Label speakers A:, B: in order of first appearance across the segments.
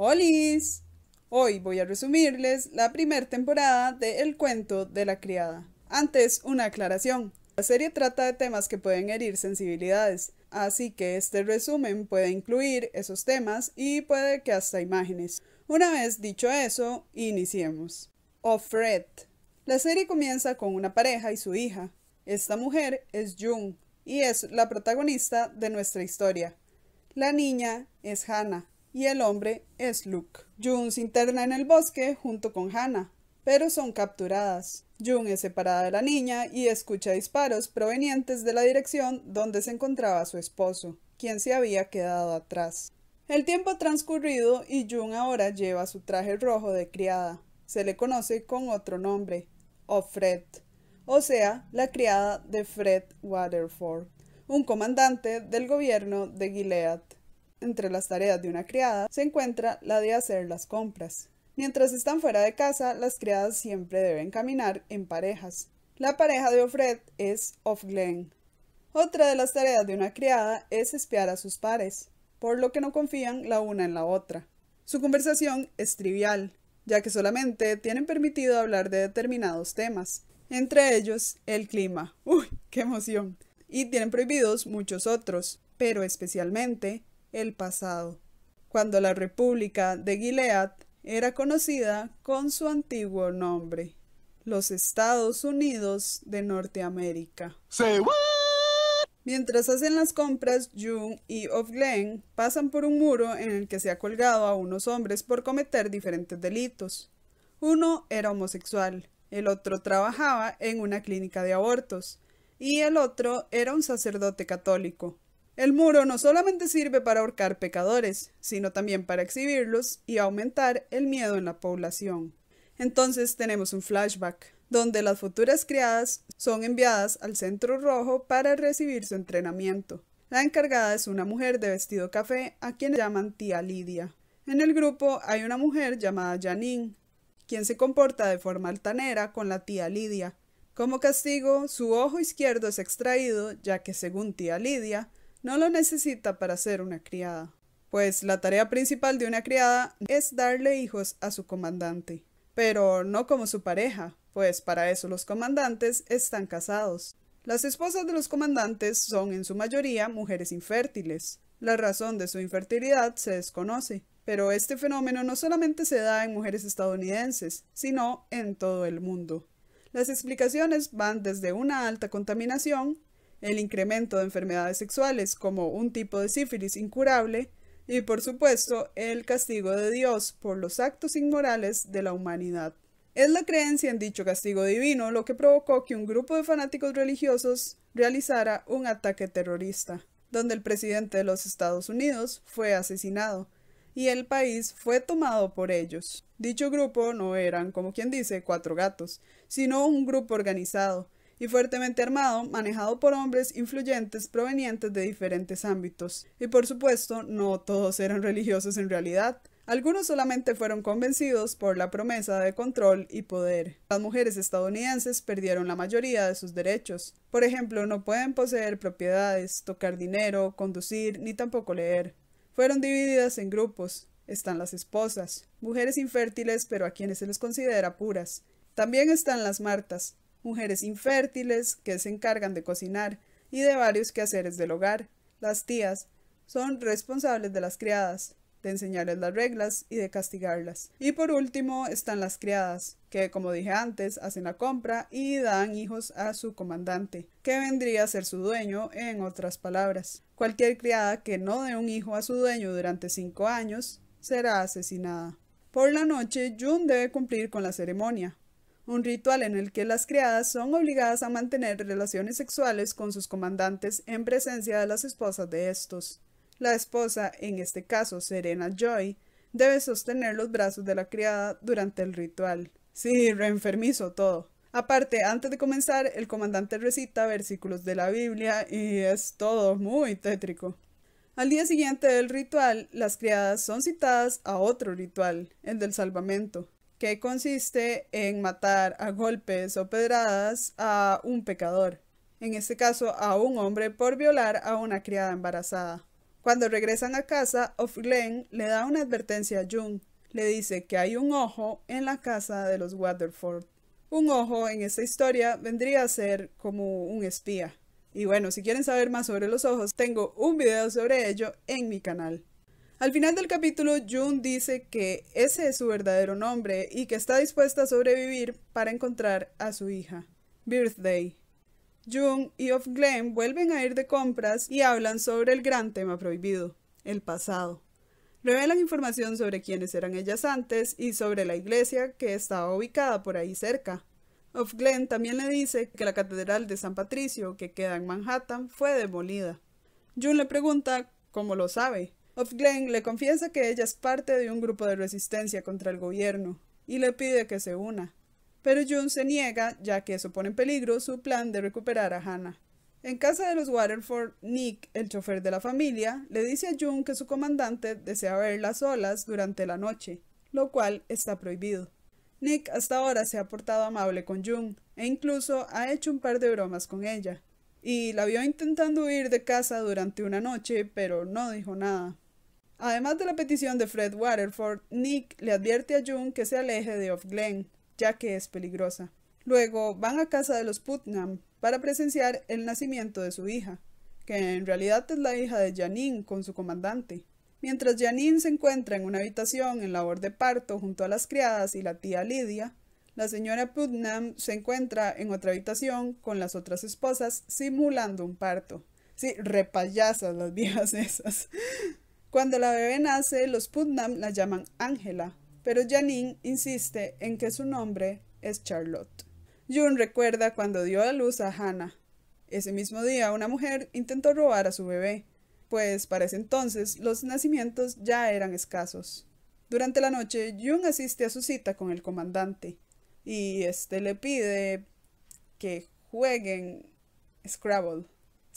A: ¡Holis! Hoy voy a resumirles la primer temporada de El cuento de la criada. Antes, una aclaración. La serie trata de temas que pueden herir sensibilidades, así que este resumen puede incluir esos temas y puede que hasta imágenes. Una vez dicho eso, iniciemos. Offred. La serie comienza con una pareja y su hija. Esta mujer es Jung y es la protagonista de nuestra historia. La niña es Hannah, y el hombre es Luke. June se interna en el bosque junto con Hannah, pero son capturadas. June es separada de la niña y escucha disparos provenientes de la dirección donde se encontraba su esposo, quien se había quedado atrás. El tiempo ha transcurrido y June ahora lleva su traje rojo de criada. Se le conoce con otro nombre, Ofred, o sea, la criada de Fred Waterford, un comandante del gobierno de Gilead. Entre las tareas de una criada se encuentra la de hacer las compras. Mientras están fuera de casa, las criadas siempre deben caminar en parejas. La pareja de Ofred es Ofglen. Otra de las tareas de una criada es espiar a sus pares, por lo que no confían la una en la otra. Su conversación es trivial, ya que solamente tienen permitido hablar de determinados temas, entre ellos el clima. ¡Uy, qué emoción! Y tienen prohibidos muchos otros, pero especialmente el pasado, cuando la República de Gilead era conocida con su antiguo nombre, los Estados Unidos de Norteamérica. Mientras hacen las compras, June y Ofglen pasan por un muro en el que se ha colgado a unos hombres por cometer diferentes delitos. Uno era homosexual, el otro trabajaba en una clínica de abortos y el otro era un sacerdote católico. El muro no solamente sirve para ahorcar pecadores, sino también para exhibirlos y aumentar el miedo en la población. Entonces tenemos un flashback, donde las futuras criadas son enviadas al Centro Rojo para recibir su entrenamiento. La encargada es una mujer de vestido café a quien llaman tía Lidia. En el grupo hay una mujer llamada Janine, quien se comporta de forma altanera con la tía Lidia. Como castigo, su ojo izquierdo es extraído, ya que según tía Lidia, no lo necesita para ser una criada, pues la tarea principal de una criada es darle hijos a su comandante, pero no como su pareja, pues para eso los comandantes están casados. Las esposas de los comandantes son en su mayoría mujeres infértiles. La razón de su infertilidad se desconoce, pero este fenómeno no solamente se da en mujeres estadounidenses, sino en todo el mundo. Las explicaciones van desde una alta contaminación el incremento de enfermedades sexuales como un tipo de sífilis incurable y por supuesto el castigo de Dios por los actos inmorales de la humanidad. Es la creencia en dicho castigo divino lo que provocó que un grupo de fanáticos religiosos realizara un ataque terrorista, donde el presidente de los Estados Unidos fue asesinado y el país fue tomado por ellos. Dicho grupo no eran, como quien dice, cuatro gatos, sino un grupo organizado, y fuertemente armado, manejado por hombres influyentes provenientes de diferentes ámbitos. Y por supuesto, no todos eran religiosos en realidad. Algunos solamente fueron convencidos por la promesa de control y poder. Las mujeres estadounidenses perdieron la mayoría de sus derechos. Por ejemplo, no pueden poseer propiedades, tocar dinero, conducir, ni tampoco leer. Fueron divididas en grupos. Están las esposas, mujeres infértiles pero a quienes se les considera puras. También están las martas, mujeres infértiles que se encargan de cocinar y de varios quehaceres del hogar. Las tías son responsables de las criadas, de enseñarles las reglas y de castigarlas. Y por último están las criadas, que como dije antes, hacen la compra y dan hijos a su comandante, que vendría a ser su dueño en otras palabras. Cualquier criada que no dé un hijo a su dueño durante cinco años será asesinada. Por la noche, Jun debe cumplir con la ceremonia, un ritual en el que las criadas son obligadas a mantener relaciones sexuales con sus comandantes en presencia de las esposas de estos. La esposa, en este caso Serena Joy, debe sostener los brazos de la criada durante el ritual. Sí, reenfermizo todo. Aparte, antes de comenzar, el comandante recita versículos de la Biblia y es todo muy tétrico. Al día siguiente del ritual, las criadas son citadas a otro ritual, el del salvamento, que consiste en matar a golpes o pedradas a un pecador, en este caso a un hombre por violar a una criada embarazada. Cuando regresan a casa, O'Flynn le da una advertencia a Jung. Le dice que hay un ojo en la casa de los Waterford. Un ojo en esta historia vendría a ser como un espía. Y bueno, si quieren saber más sobre los ojos, tengo un video sobre ello en mi canal. Al final del capítulo, June dice que ese es su verdadero nombre y que está dispuesta a sobrevivir para encontrar a su hija. Birthday. June y Of Glen vuelven a ir de compras y hablan sobre el gran tema prohibido, el pasado. Revelan información sobre quiénes eran ellas antes y sobre la iglesia que estaba ubicada por ahí cerca. Of Glen también le dice que la catedral de San Patricio, que queda en Manhattan, fue demolida. June le pregunta cómo lo sabe, Of le confiesa que ella es parte de un grupo de resistencia contra el gobierno y le pide que se una. Pero June se niega, ya que eso pone en peligro su plan de recuperar a Hannah. En casa de los Waterford, Nick, el chofer de la familia, le dice a June que su comandante desea verla solas durante la noche, lo cual está prohibido. Nick hasta ahora se ha portado amable con June e incluso ha hecho un par de bromas con ella. Y la vio intentando huir de casa durante una noche, pero no dijo nada. Además de la petición de Fred Waterford, Nick le advierte a June que se aleje de Off Glen, ya que es peligrosa. Luego van a casa de los Putnam para presenciar el nacimiento de su hija, que en realidad es la hija de Janine con su comandante. Mientras Janine se encuentra en una habitación en labor de parto junto a las criadas y la tía Lydia, la señora Putnam se encuentra en otra habitación con las otras esposas simulando un parto. Sí, repayasas las viejas esas. Cuando la bebé nace, los Putnam la llaman Ángela, pero Janine insiste en que su nombre es Charlotte. June recuerda cuando dio a luz a Hannah. Ese mismo día una mujer intentó robar a su bebé, pues para ese entonces los nacimientos ya eran escasos. Durante la noche, June asiste a su cita con el comandante y este le pide que jueguen Scrabble.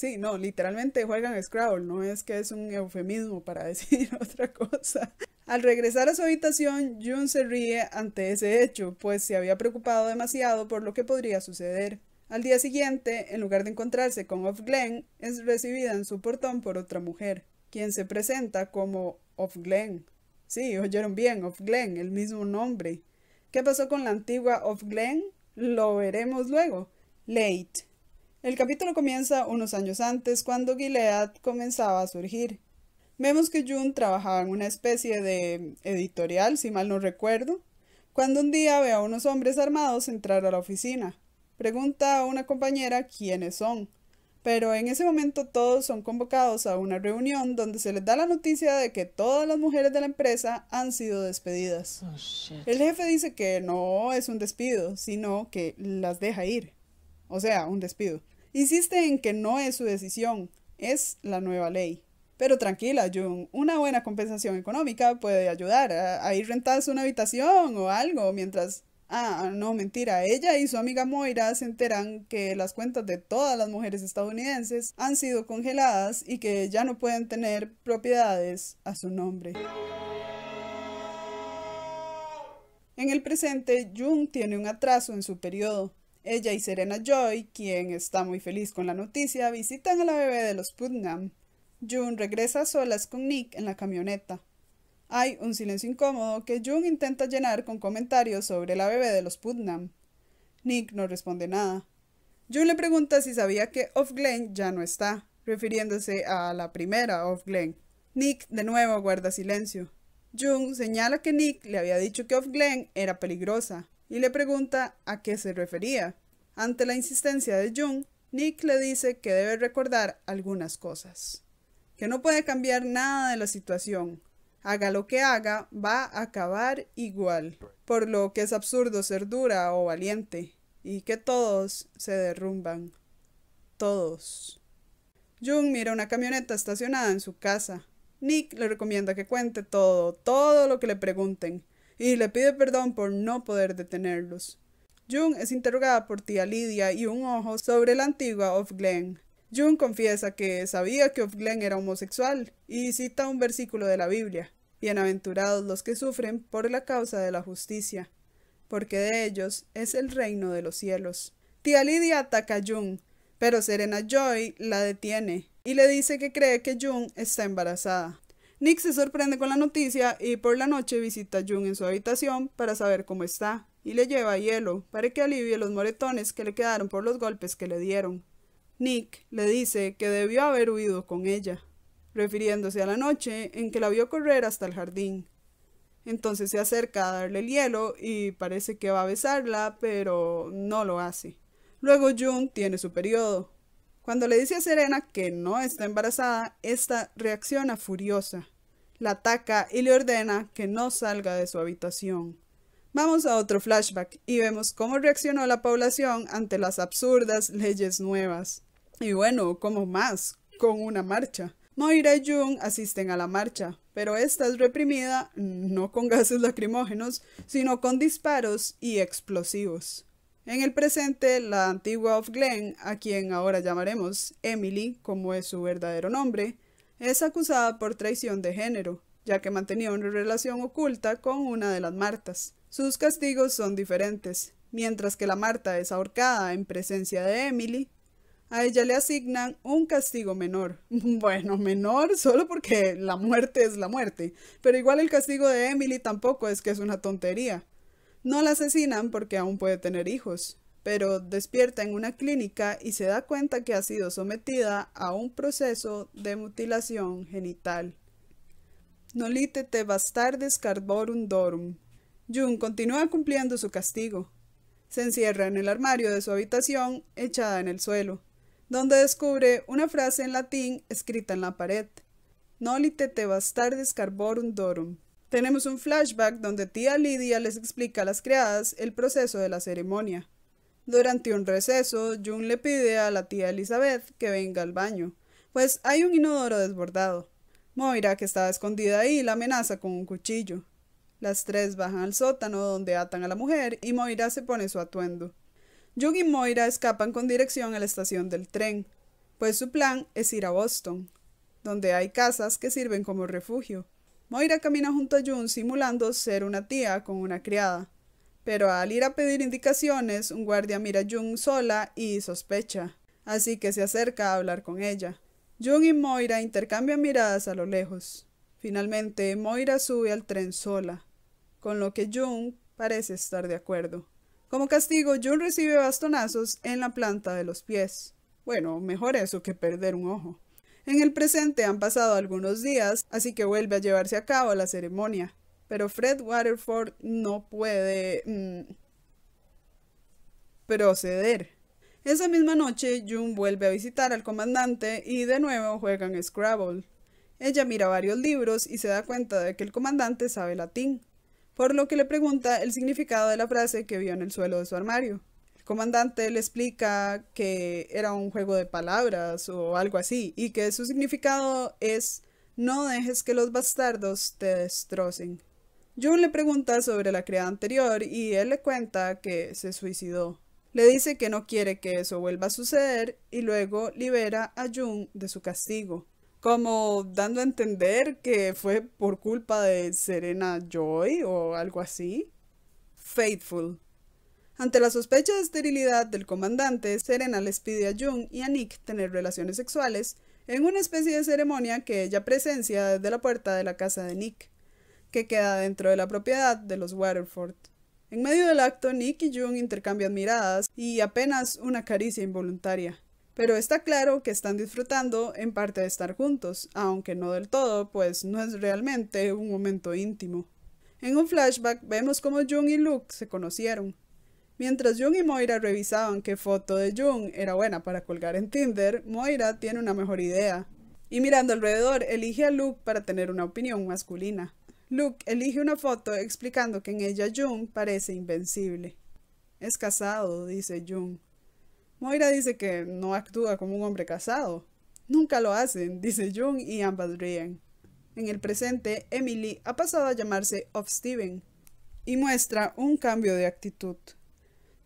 A: Sí, no, literalmente juegan Scrabble, no es que es un eufemismo para decir otra cosa. Al regresar a su habitación, Jun se ríe ante ese hecho, pues se había preocupado demasiado por lo que podría suceder. Al día siguiente, en lugar de encontrarse con Of Glenn, es recibida en su portón por otra mujer, quien se presenta como Of Glenn. Sí, oyeron bien, Of Glen, el mismo nombre. ¿Qué pasó con la antigua Of Glen? Lo veremos luego. Late. El capítulo comienza unos años antes, cuando Gilead comenzaba a surgir. Vemos que Jun trabajaba en una especie de editorial, si mal no recuerdo, cuando un día ve a unos hombres armados entrar a la oficina. Pregunta a una compañera quiénes son, pero en ese momento todos son convocados a una reunión donde se les da la noticia de que todas las mujeres de la empresa han sido despedidas. Oh, el jefe dice que no es un despido, sino que las deja ir o sea, un despido. Insiste en que no es su decisión, es la nueva ley. Pero tranquila, Jun, una buena compensación económica puede ayudar. a ah, ir rentas una habitación o algo mientras... Ah, no, mentira. Ella y su amiga Moira se enteran que las cuentas de todas las mujeres estadounidenses han sido congeladas y que ya no pueden tener propiedades a su nombre. En el presente, Jung tiene un atraso en su periodo. Ella y Serena Joy, quien está muy feliz con la noticia, visitan a la bebé de los Putnam. June regresa a solas con Nick en la camioneta. Hay un silencio incómodo que June intenta llenar con comentarios sobre la bebé de los Putnam. Nick no responde nada. June le pregunta si sabía que Off Glen ya no está, refiriéndose a la primera Off Glen. Nick de nuevo guarda silencio. June señala que Nick le había dicho que Off Glen era peligrosa y le pregunta a qué se refería. Ante la insistencia de Jung, Nick le dice que debe recordar algunas cosas, que no puede cambiar nada de la situación. Haga lo que haga, va a acabar igual, por lo que es absurdo ser dura o valiente, y que todos se derrumban. Todos. Jung mira una camioneta estacionada en su casa. Nick le recomienda que cuente todo, todo lo que le pregunten, y le pide perdón por no poder detenerlos. June es interrogada por tía Lidia y un ojo sobre la antigua of Glen. June confiesa que sabía que of Glen era homosexual y cita un versículo de la Biblia. Bienaventurados los que sufren por la causa de la justicia, porque de ellos es el reino de los cielos. Tía Lidia ataca a June, pero Serena Joy la detiene y le dice que cree que June está embarazada. Nick se sorprende con la noticia y por la noche visita a Jun en su habitación para saber cómo está y le lleva hielo para que alivie los moretones que le quedaron por los golpes que le dieron. Nick le dice que debió haber huido con ella, refiriéndose a la noche en que la vio correr hasta el jardín. Entonces se acerca a darle el hielo y parece que va a besarla, pero no lo hace. Luego Jun tiene su periodo, cuando le dice a Serena que no está embarazada, esta reacciona furiosa. La ataca y le ordena que no salga de su habitación. Vamos a otro flashback y vemos cómo reaccionó la población ante las absurdas leyes nuevas. Y bueno, como más, con una marcha. Moira y Jung asisten a la marcha, pero esta es reprimida no con gases lacrimógenos, sino con disparos y explosivos. En el presente, la antigua of Glenn, a quien ahora llamaremos Emily, como es su verdadero nombre, es acusada por traición de género, ya que mantenía una relación oculta con una de las Martas. Sus castigos son diferentes. Mientras que la Marta es ahorcada en presencia de Emily, a ella le asignan un castigo menor. Bueno, menor solo porque la muerte es la muerte, pero igual el castigo de Emily tampoco es que es una tontería. No la asesinan porque aún puede tener hijos, pero despierta en una clínica y se da cuenta que ha sido sometida a un proceso de mutilación genital. te bastardes carborum dorum. Jun continúa cumpliendo su castigo. Se encierra en el armario de su habitación, echada en el suelo, donde descubre una frase en latín escrita en la pared. te bastardes carborum dorum. Tenemos un flashback donde tía Lidia les explica a las criadas el proceso de la ceremonia. Durante un receso, June le pide a la tía Elizabeth que venga al baño, pues hay un inodoro desbordado. Moira, que estaba escondida ahí, la amenaza con un cuchillo. Las tres bajan al sótano donde atan a la mujer y Moira se pone su atuendo. Jung y Moira escapan con dirección a la estación del tren, pues su plan es ir a Boston, donde hay casas que sirven como refugio. Moira camina junto a Jun simulando ser una tía con una criada. Pero al ir a pedir indicaciones, un guardia mira a Jun sola y sospecha, así que se acerca a hablar con ella. Jun y Moira intercambian miradas a lo lejos. Finalmente, Moira sube al tren sola, con lo que Jun parece estar de acuerdo. Como castigo, Jun recibe bastonazos en la planta de los pies. Bueno, mejor eso que perder un ojo. En el presente han pasado algunos días, así que vuelve a llevarse a cabo la ceremonia. Pero Fred Waterford no puede... Mm, proceder. Esa misma noche, June vuelve a visitar al comandante y de nuevo juegan Scrabble. Ella mira varios libros y se da cuenta de que el comandante sabe latín, por lo que le pregunta el significado de la frase que vio en el suelo de su armario. El comandante le explica que era un juego de palabras o algo así y que su significado es no dejes que los bastardos te destrocen. Jun le pregunta sobre la criada anterior y él le cuenta que se suicidó. Le dice que no quiere que eso vuelva a suceder y luego libera a Jun de su castigo, como dando a entender que fue por culpa de Serena Joy o algo así. Faithful ante la sospecha de esterilidad del comandante, Serena les pide a Jung y a Nick tener relaciones sexuales en una especie de ceremonia que ella presencia desde la puerta de la casa de Nick, que queda dentro de la propiedad de los Waterford. En medio del acto, Nick y Jung intercambian miradas y apenas una caricia involuntaria. Pero está claro que están disfrutando en parte de estar juntos, aunque no del todo, pues no es realmente un momento íntimo. En un flashback vemos cómo Jung y Luke se conocieron. Mientras Jung y Moira revisaban qué foto de Jung era buena para colgar en Tinder, Moira tiene una mejor idea. Y mirando alrededor, elige a Luke para tener una opinión masculina. Luke elige una foto explicando que en ella Jung parece invencible. Es casado, dice Jung. Moira dice que no actúa como un hombre casado. Nunca lo hacen, dice Jung y ambas ríen. En el presente, Emily ha pasado a llamarse Of Steven y muestra un cambio de actitud.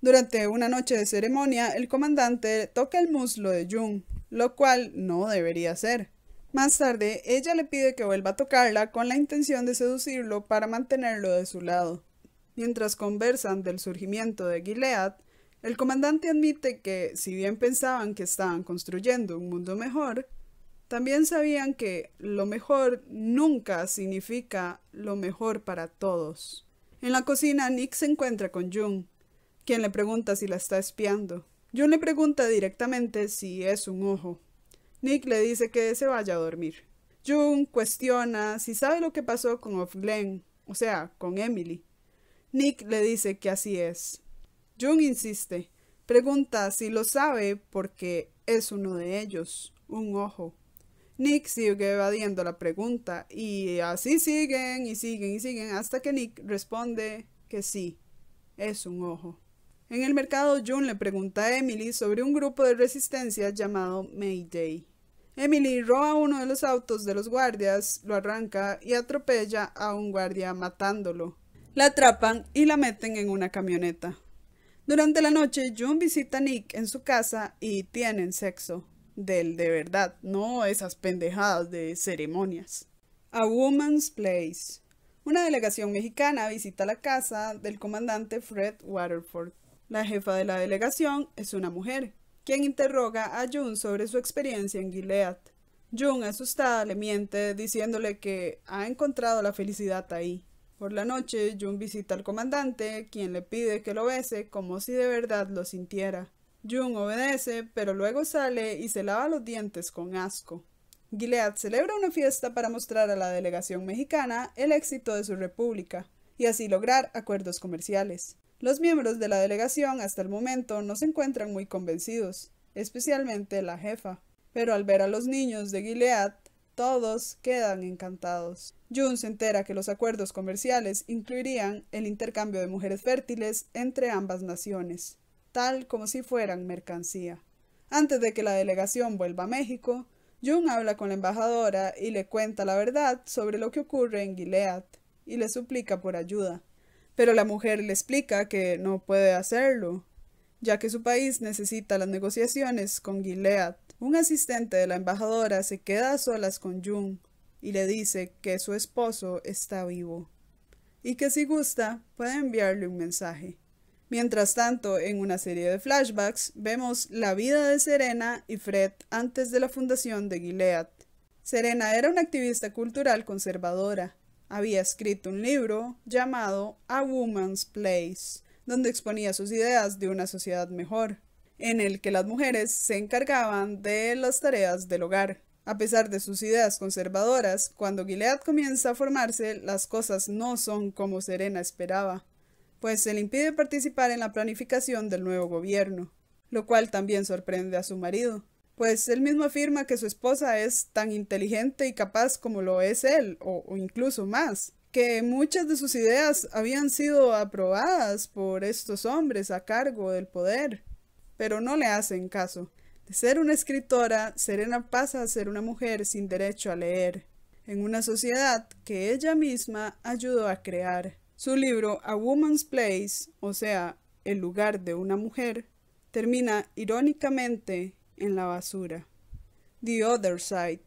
A: Durante una noche de ceremonia, el comandante toca el muslo de Jung, lo cual no debería ser. Más tarde, ella le pide que vuelva a tocarla con la intención de seducirlo para mantenerlo de su lado. Mientras conversan del surgimiento de Gilead, el comandante admite que, si bien pensaban que estaban construyendo un mundo mejor, también sabían que lo mejor nunca significa lo mejor para todos. En la cocina, Nick se encuentra con Jung, quien le pregunta si la está espiando. yo le pregunta directamente si es un ojo. Nick le dice que se vaya a dormir. June cuestiona si sabe lo que pasó con Off o sea, con Emily. Nick le dice que así es. June insiste, pregunta si lo sabe porque es uno de ellos, un ojo. Nick sigue evadiendo la pregunta y así siguen y siguen y siguen hasta que Nick responde que sí, es un ojo. En el mercado, June le pregunta a Emily sobre un grupo de resistencia llamado Mayday. Emily roba uno de los autos de los guardias, lo arranca y atropella a un guardia matándolo. La atrapan y la meten en una camioneta. Durante la noche, June visita a Nick en su casa y tienen sexo. Del de verdad, no esas pendejadas de ceremonias. A Woman's Place. Una delegación mexicana visita la casa del comandante Fred Waterford. La jefa de la delegación es una mujer, quien interroga a Jun sobre su experiencia en Gilead. Jun, asustada, le miente diciéndole que ha encontrado la felicidad ahí. Por la noche, Jun visita al comandante, quien le pide que lo bese como si de verdad lo sintiera. Jun obedece, pero luego sale y se lava los dientes con asco. Gilead celebra una fiesta para mostrar a la delegación mexicana el éxito de su república y así lograr acuerdos comerciales. Los miembros de la delegación hasta el momento no se encuentran muy convencidos, especialmente la jefa, pero al ver a los niños de Gilead, todos quedan encantados. Jun se entera que los acuerdos comerciales incluirían el intercambio de mujeres fértiles entre ambas naciones, tal como si fueran mercancía. Antes de que la delegación vuelva a México, Jun habla con la embajadora y le cuenta la verdad sobre lo que ocurre en Gilead y le suplica por ayuda pero la mujer le explica que no puede hacerlo, ya que su país necesita las negociaciones con Gilead. Un asistente de la embajadora se queda a solas con Jung y le dice que su esposo está vivo y que si gusta puede enviarle un mensaje. Mientras tanto, en una serie de flashbacks vemos la vida de Serena y Fred antes de la fundación de Gilead. Serena era una activista cultural conservadora había escrito un libro llamado A Woman's Place, donde exponía sus ideas de una sociedad mejor, en el que las mujeres se encargaban de las tareas del hogar. A pesar de sus ideas conservadoras, cuando Gilead comienza a formarse, las cosas no son como Serena esperaba, pues se le impide participar en la planificación del nuevo gobierno, lo cual también sorprende a su marido. Pues él mismo afirma que su esposa es tan inteligente y capaz como lo es él, o, incluso más, que muchas de sus ideas habían sido aprobadas por estos hombres a cargo del poder, pero no le hacen caso. De ser una escritora, Serena pasa a ser una mujer sin derecho a leer, en una sociedad que ella misma ayudó a crear. Su libro A Woman's Place, o sea, El lugar de una mujer, termina irónicamente en la basura. The Other Side.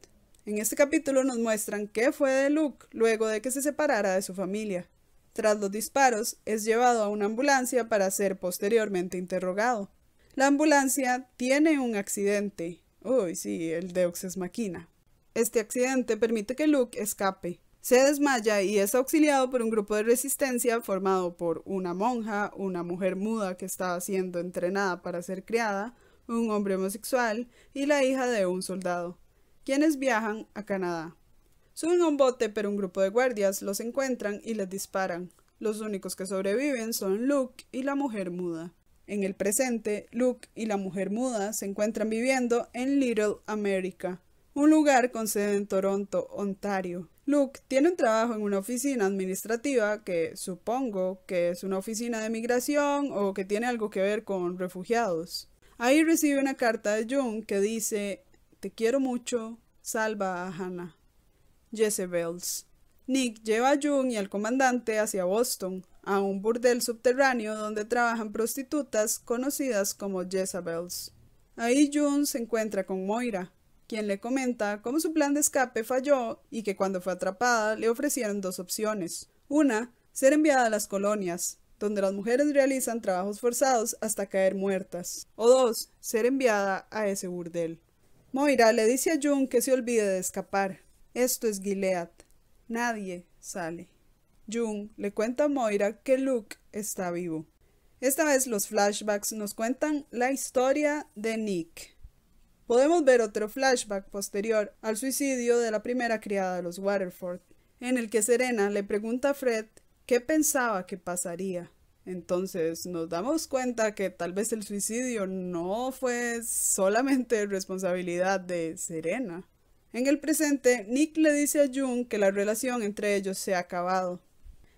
A: En este capítulo nos muestran qué fue de Luke luego de que se separara de su familia. Tras los disparos, es llevado a una ambulancia para ser posteriormente interrogado. La ambulancia tiene un accidente. Uy, sí, el Deux es máquina. Este accidente permite que Luke escape. Se desmaya y es auxiliado por un grupo de resistencia formado por una monja, una mujer muda que estaba siendo entrenada para ser criada, un hombre homosexual y la hija de un soldado, quienes viajan a Canadá. Suben a un bote pero un grupo de guardias los encuentran y les disparan. Los únicos que sobreviven son Luke y la mujer muda. En el presente, Luke y la mujer muda se encuentran viviendo en Little America, un lugar con sede en Toronto, Ontario. Luke tiene un trabajo en una oficina administrativa que supongo que es una oficina de migración o que tiene algo que ver con refugiados. Ahí recibe una carta de June que dice, te quiero mucho, salva a Hannah. Jezebels. Nick lleva a June y al comandante hacia Boston, a un burdel subterráneo donde trabajan prostitutas conocidas como Jezebels. Ahí June se encuentra con Moira, quien le comenta cómo su plan de escape falló y que cuando fue atrapada le ofrecieron dos opciones. Una, ser enviada a las colonias, donde las mujeres realizan trabajos forzados hasta caer muertas, o dos, ser enviada a ese burdel. Moira le dice a Jun que se olvide de escapar. Esto es Gilead. Nadie sale. Jun le cuenta a Moira que Luke está vivo. Esta vez los flashbacks nos cuentan la historia de Nick. Podemos ver otro flashback posterior al suicidio de la primera criada de los Waterford, en el que Serena le pregunta a Fred ¿Qué pensaba que pasaría? Entonces nos damos cuenta que tal vez el suicidio no fue solamente responsabilidad de Serena. En el presente, Nick le dice a June que la relación entre ellos se ha acabado.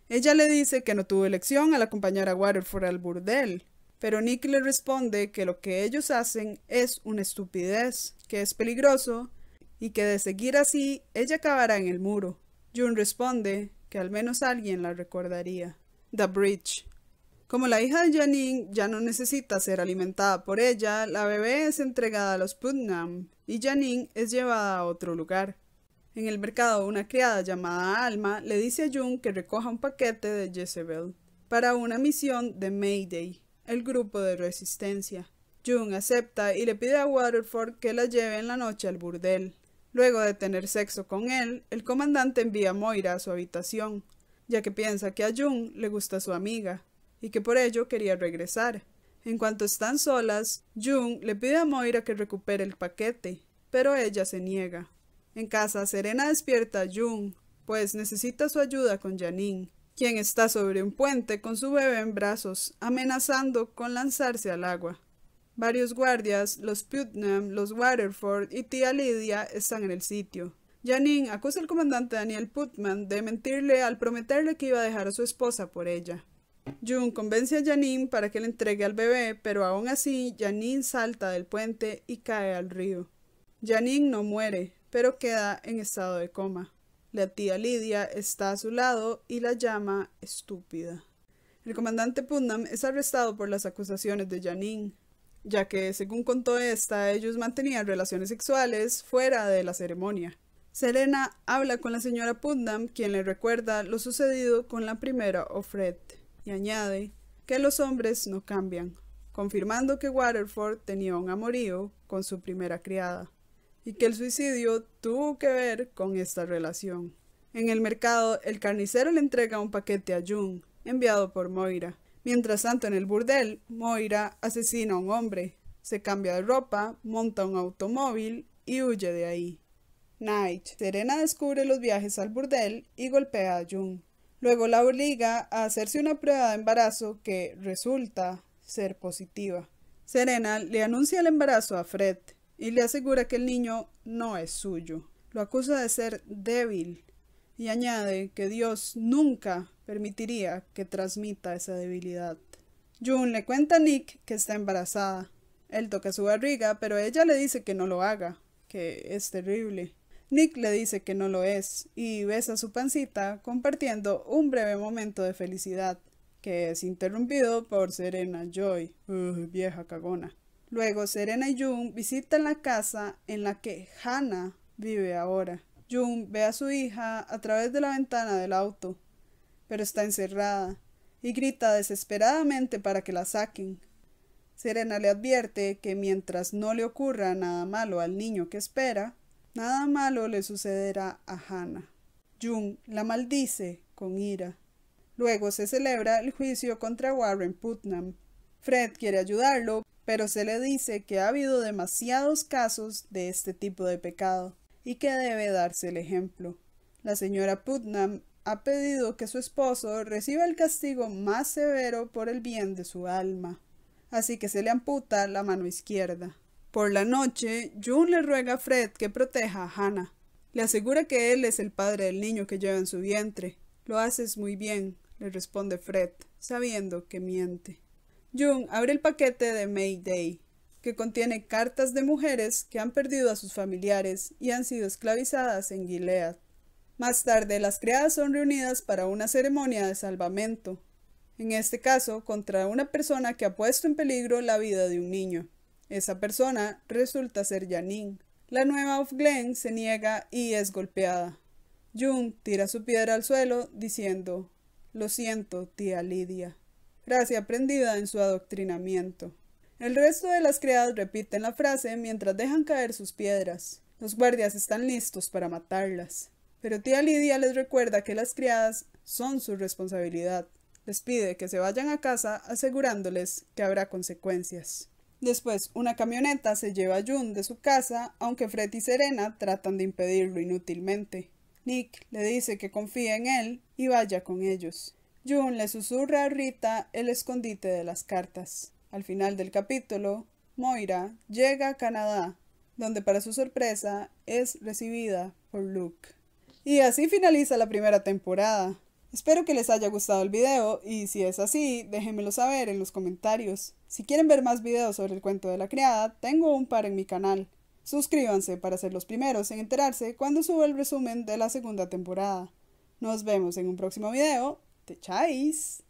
A: Ella le dice que no tuvo elección al acompañar a Waterford al burdel, pero Nick le responde que lo que ellos hacen es una estupidez, que es peligroso y que de seguir así ella acabará en el muro. June responde que al menos alguien la recordaría. The Bridge. Como la hija de Janine ya no necesita ser alimentada por ella, la bebé es entregada a los Putnam y Janine es llevada a otro lugar. En el mercado, una criada llamada Alma le dice a June que recoja un paquete de Jezebel para una misión de Mayday, el grupo de resistencia. June acepta y le pide a Waterford que la lleve en la noche al burdel. Luego de tener sexo con él, el comandante envía a Moira a su habitación, ya que piensa que a Jung le gusta su amiga, y que por ello quería regresar. En cuanto están solas, Jung le pide a Moira que recupere el paquete, pero ella se niega. En casa, Serena despierta a Jung, pues necesita su ayuda con Janine, quien está sobre un puente con su bebé en brazos, amenazando con lanzarse al agua. Varios guardias, los Putnam, los Waterford y tía Lidia están en el sitio. Janine acusa al comandante Daniel Putman de mentirle al prometerle que iba a dejar a su esposa por ella. Jun convence a Janine para que le entregue al bebé, pero aún así Janine salta del puente y cae al río. Janine no muere, pero queda en estado de coma. La tía Lidia está a su lado y la llama estúpida. El comandante Putnam es arrestado por las acusaciones de Janine ya que, según contó esta, ellos mantenían relaciones sexuales fuera de la ceremonia. Serena habla con la señora Putnam, quien le recuerda lo sucedido con la primera ofrete, y añade que los hombres no cambian, confirmando que Waterford tenía un amorío con su primera criada, y que el suicidio tuvo que ver con esta relación. En el mercado, el carnicero le entrega un paquete a June, enviado por Moira, Mientras tanto, en el burdel, Moira asesina a un hombre, se cambia de ropa, monta un automóvil y huye de ahí. Night. Serena descubre los viajes al burdel y golpea a Jung. Luego la obliga a hacerse una prueba de embarazo que resulta ser positiva. Serena le anuncia el embarazo a Fred y le asegura que el niño no es suyo. Lo acusa de ser débil y añade que Dios nunca permitiría que transmita esa debilidad. Jun le cuenta a Nick que está embarazada. Él toca su barriga, pero ella le dice que no lo haga, que es terrible. Nick le dice que no lo es y besa su pancita compartiendo un breve momento de felicidad, que es interrumpido por Serena Joy, vieja cagona. Luego Serena y Jun visitan la casa en la que Hannah vive ahora. Jun ve a su hija a través de la ventana del auto pero está encerrada, y grita desesperadamente para que la saquen. Serena le advierte que mientras no le ocurra nada malo al niño que espera, nada malo le sucederá a Hannah. Jung la maldice con ira. Luego se celebra el juicio contra Warren Putnam. Fred quiere ayudarlo, pero se le dice que ha habido demasiados casos de este tipo de pecado y que debe darse el ejemplo. La señora Putnam ha pedido que su esposo reciba el castigo más severo por el bien de su alma, así que se le amputa la mano izquierda. Por la noche, June le ruega a Fred que proteja a Hannah. Le asegura que él es el padre del niño que lleva en su vientre. Lo haces muy bien, le responde Fred, sabiendo que miente. June abre el paquete de May Day, que contiene cartas de mujeres que han perdido a sus familiares y han sido esclavizadas en Gilead. Más tarde, las criadas son reunidas para una ceremonia de salvamento, en este caso contra una persona que ha puesto en peligro la vida de un niño. Esa persona resulta ser Janine. La nueva of Glenn se niega y es golpeada. Jung tira su piedra al suelo diciendo, Lo siento, tía Lidia. Gracia aprendida en su adoctrinamiento. El resto de las criadas repiten la frase mientras dejan caer sus piedras. Los guardias están listos para matarlas. Pero tía Lidia les recuerda que las criadas son su responsabilidad. Les pide que se vayan a casa asegurándoles que habrá consecuencias. Después, una camioneta se lleva a Jun de su casa, aunque Fred y Serena tratan de impedirlo inútilmente. Nick le dice que confíe en él y vaya con ellos. Jun le susurra a Rita el escondite de las cartas. Al final del capítulo, Moira llega a Canadá, donde para su sorpresa es recibida por Luke. Y así finaliza la primera temporada. Espero que les haya gustado el video y si es así, déjenmelo saber en los comentarios. Si quieren ver más videos sobre el cuento de la criada, tengo un par en mi canal. Suscríbanse para ser los primeros en enterarse cuando suba el resumen de la segunda temporada. Nos vemos en un próximo video. ¡Te chais!